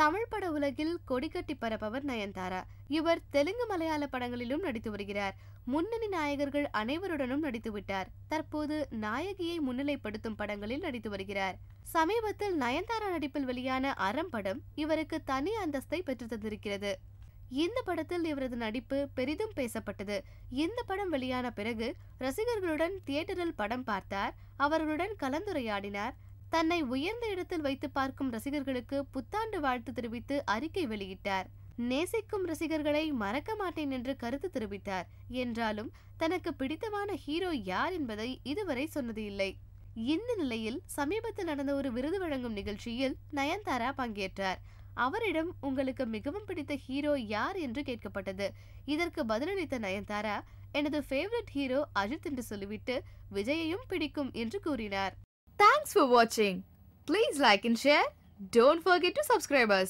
தமிழ் பட உலகில் கொடிக்கட்டி பரப்பவர் நயன்தாரா இவர் தெலுங்கு மலையாள படங்களிலும் நடித்து வருகிறார் முன்னணி நாயகர்கள் அனைவருடனும் நடித்துவிட்டார் தற்போது நாயகியை முன்னிலைப்படுத்தும் படங்களில் நடித்து வருகிறார் சமீபத்தில் நயன்தாரா நடிப்பில் வெளியான அறம் படம் இவருக்கு தனி அந்தஸ்தை பெற்று தந்திருக்கிறது இந்த படத்தில் இவரது நடிப்பு பெரிதும் பேசப்பட்டது இந்த படம் வெளியான பிறகு ரசிகர்களுடன் தியேட்டரில் படம் பார்த்தார் அவர்களுடன் கலந்துரையாடினார் தன்னை உயர்ந்த இடத்தில் வைத்து பார்க்கும் ரசிகர்களுக்கு புத்தாண்டு வாழ்த்து தெரிவித்து அறிக்கை வெளியிட்டார் நேசிக்கும் ரசிகர்களை மறக்க மாட்டேன் என்று கருத்து தெரிவித்தார் என்றாலும் தனக்கு பிடித்தமான ஹீரோ யார் என்பதை இதுவரை சொன்னது இல்லை இந்த நிலையில் சமீபத்தில் நடந்த ஒரு விருது வழங்கும் நிகழ்ச்சியில் நயன்தாரா பங்கேற்றார் அவரிடம் உங்களுக்கு மிகவும் பிடித்த ஹீரோ யார் என்று கேட்கப்பட்டது இதற்கு பதிலளித்த நயன்தாரா எனது ஃபேவரட் ஹீரோ அஜித் என்று சொல்லிவிட்டு விஜயையும் பிடிக்கும் என்று கூறினார் Thanks for watching. Please like and share. Don't forget to subscribe us.